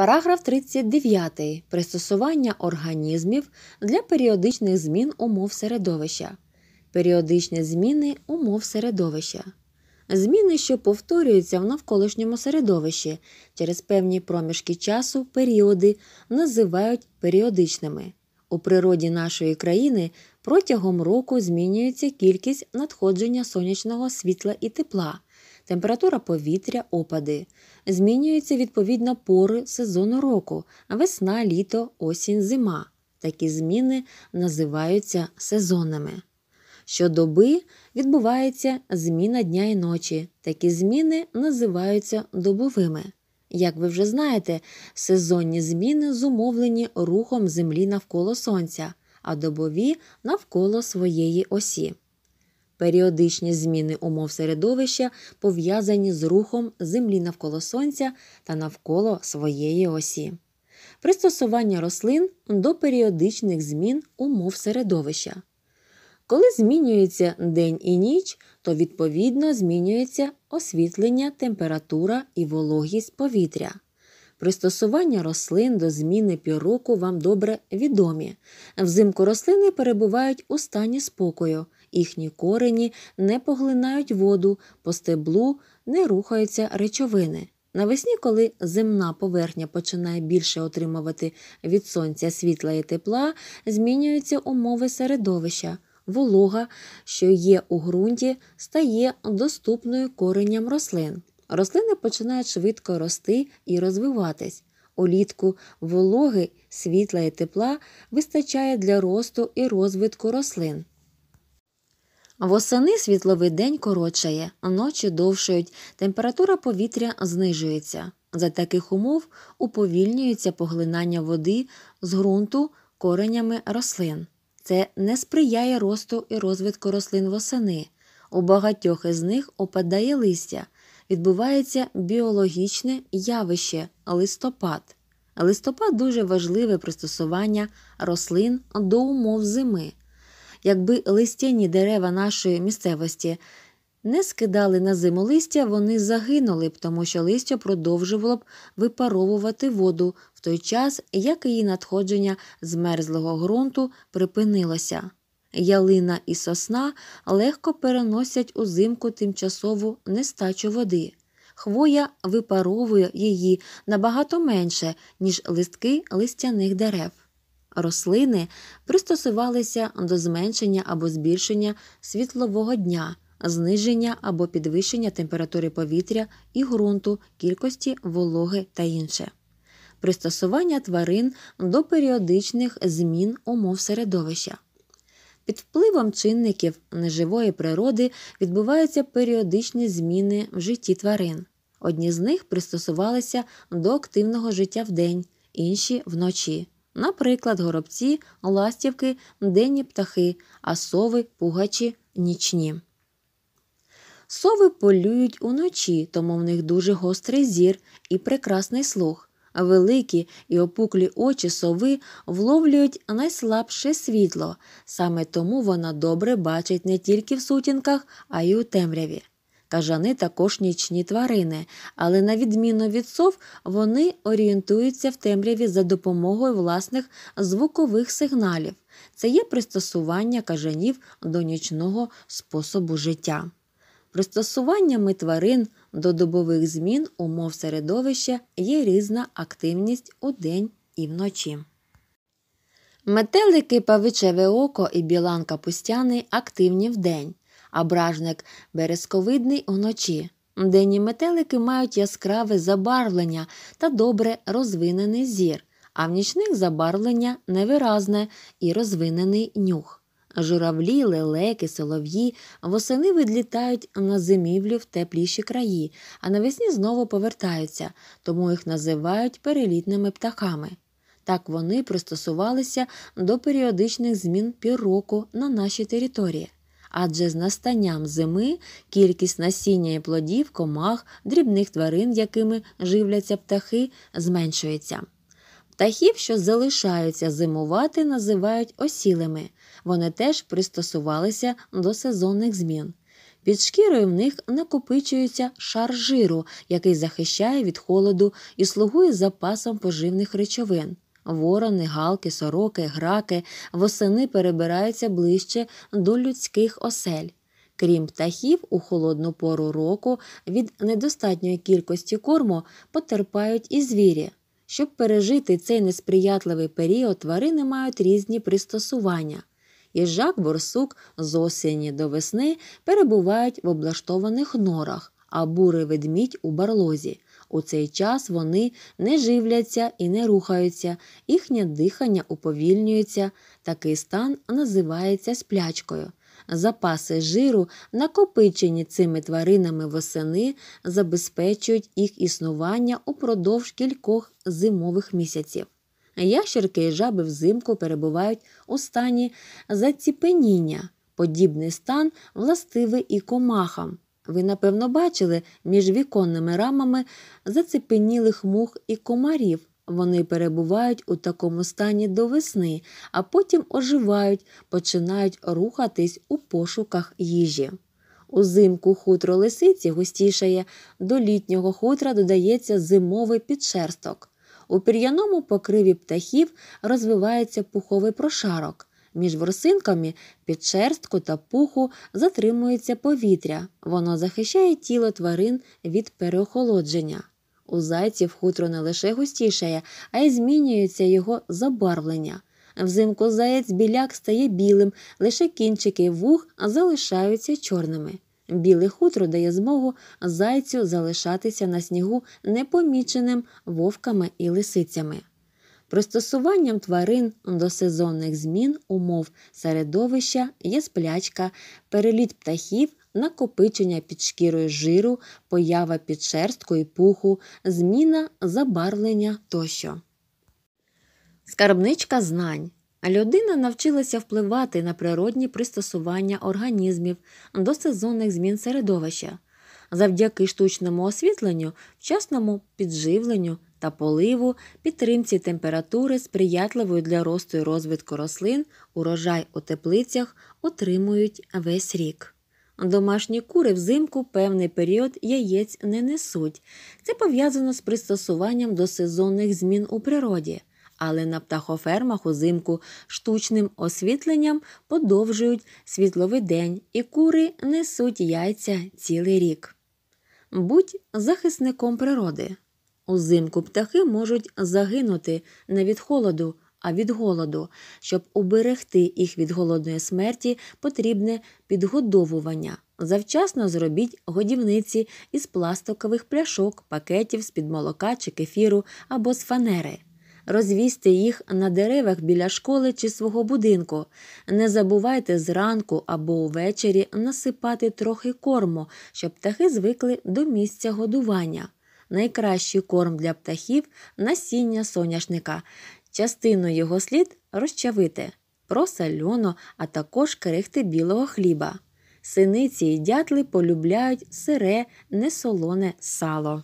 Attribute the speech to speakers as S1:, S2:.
S1: Параграф 39. Пристосування організмів для періодичних змін умов середовища. Періодичні зміни умов середовища. Зміни, що повторюються в навколишньому середовищі через певні проміжки часу, періоди, називають періодичними. У природі нашої країни протягом року змінюється кількість надходження сонячного світла і тепла. Температура повітря, опади. Змінюються відповідно пори сезону року весна, літо, осінь, зима. Такі зміни називаються сезонами. Щодоби відбувається зміна дня і ночі. Такі зміни називаються добовими. Як ви вже знаєте, сезонні зміни зумовлені рухом землі навколо сонця, а добові навколо своєї осі. Періодичні зміни умов середовища пов'язані з рухом землі навколо сонця та навколо своєї осі. Пристосування рослин до періодичних змін умов середовища. Коли змінюється день і ніч, то відповідно змінюється освітлення, температура і вологість повітря. Пристосування рослин до зміни піроку вам добре відомі. Взимку рослини перебувають у стані спокою їхні корені не поглинають воду, по стеблу не рухаються речовини. Навесні, коли земна поверхня починає більше отримувати від сонця світла і тепла, змінюються умови середовища. Волога, що є у ґрунті, стає доступною коренням рослин. Рослини починають швидко рости і розвиватись. Улітку вологи, світла і тепла вистачає для росту і розвитку рослин. Восени світловий день коротшає, ночі довшають, температура повітря знижується. За таких умов уповільнюється поглинання води з ґрунту коренями рослин. Це не сприяє росту і розвитку рослин восени. У багатьох із них опадає листя, відбувається біологічне явище листопад. Листопад дуже важливе пристосування рослин до умов зими якби листяні дерева нашої місцевості не скидали на зиму листя, вони загинули б, тому що листя продовжувало б випаровувати воду в той час, як її надходження з мерзлого ґрунту припинилося. Ялина і сосна легко переносять узимку тимчасову нестачу води. Хвоя випаровує її набагато менше, ніж листки листяних дерев. Рослини пристосувалися до зменшення або збільшення світлового дня, зниження або підвищення температури повітря і ґрунту, кількості вологи та інше. Пристосування тварин до періодичних змін умов середовища. Під впливом чинників неживої природи відбуваються періодичні зміни в житті тварин. Одні з них пристосувалися до активного життя вдень, інші вночі. Наприклад, горобці, ластівки, денні птахи, а сови, пугачі нічні. Сови полюють уночі, тому в них дуже гострий зір і прекрасний слух. Великі і опуклі очі сови вловлюють найслабше світло, саме тому вона добре бачить не тільки в сутінках, а й у темряві. Кажани також нічні тварини, але на відміну від сов, вони орієнтуються в темряві за допомогою власних звукових сигналів. Це є пристосування кажанів до нічного способу життя. Пристосуваннями тварин до добових змін умов середовища є різна активність у день і вночі. Метелики павичеве око і біланка пустяни активні вдень а бражник березковидний уночі. Денні метелики мають яскраве забарвлення та добре розвинений зір, а в нічних забарвлення невиразне і розвинений нюх. Журавлі, лелеки, солов'ї восени відлітають на зимівлю в тепліші краї, а навесні знову повертаються, тому їх називають перелітними птахами. Так вони пристосувалися до періодичних змін півроку на нашій території адже з настанням зими кількість насіння і плодів, комах, дрібних тварин, якими живляться птахи, зменшується. Птахів, що залишаються зимувати, називають осілими. Вони теж пристосувалися до сезонних змін. Під шкірою в них накопичується шар жиру, який захищає від холоду і слугує запасом поживних речовин. Ворони, галки, сороки, граки восени перебираються ближче до людських осель. Крім птахів, у холодну пору року від недостатньої кількості корму потерпають і звірі. Щоб пережити цей несприятливий період, тварини мають різні пристосування. Їжак, борсук з осені до весни перебувають в облаштованих норах, а бурий ведмідь у барлозі. У цей час вони не живляться і не рухаються, їхнє дихання уповільнюється, такий стан називається сплячкою. Запаси жиру, накопичені цими тваринами восени, забезпечують їх існування упродовж кількох зимових місяців. Ящерки і жаби взимку перебувають у стані заціпеніння. Подібний стан властивий і комахам. Ви, напевно, бачили між віконними рамами зацепенілих мух і комарів. Вони перебувають у такому стані до весни, а потім оживають, починають рухатись у пошуках їжі. Узимку хутро лисиці густішає, до літнього хутра додається зимовий підшерсток. У пір'яному покриві птахів розвивається пуховий прошарок. Між ворсинками під шерстку та пуху затримується повітря, воно захищає тіло тварин від переохолодження. У зайців хутро не лише густішає, а й змінюється його забарвлення. Взимку заєць біляк стає білим, лише кінчики вух залишаються чорними. Біле хутро дає змогу зайцю залишатися на снігу непоміченим вовками і лисицями. Пристосуванням тварин до сезонних змін умов середовища є сплячка, переліт птахів, накопичення під шкірою жиру, поява під шерсткою пуху, зміна забарвлення тощо. Скарбничка знань. Людина навчилася впливати на природні пристосування організмів до сезонних змін середовища. Завдяки штучному освітленню, вчасному підживленню та поливу, підтримці температури сприятливою для росту і розвитку рослин, урожай у теплицях отримують весь рік. Домашні кури взимку певний період яєць не несуть. Це пов'язано з пристосуванням до сезонних змін у природі, але на птахофермах узимку штучним освітленням подовжують світловий день і кури несуть яйця цілий рік. Будь захисником природи. Узимку птахи можуть загинути не від холоду, а від голоду. Щоб уберегти їх від голодної смерті, потрібне підгодовування. Завчасно зробіть годівниці із пластикових пляшок, пакетів з під молока чи кефіру або з фанери. Розвісти їх на деревах біля школи чи свого будинку. Не забувайте зранку або увечері насипати трохи корму, щоб птахи звикли до місця годування найкращий корм для птахів насіння соняшника. Частину його слід розчавити, просальоно, а також крихти білого хліба. Синиці і дятли полюбляють сире, несолоне сало.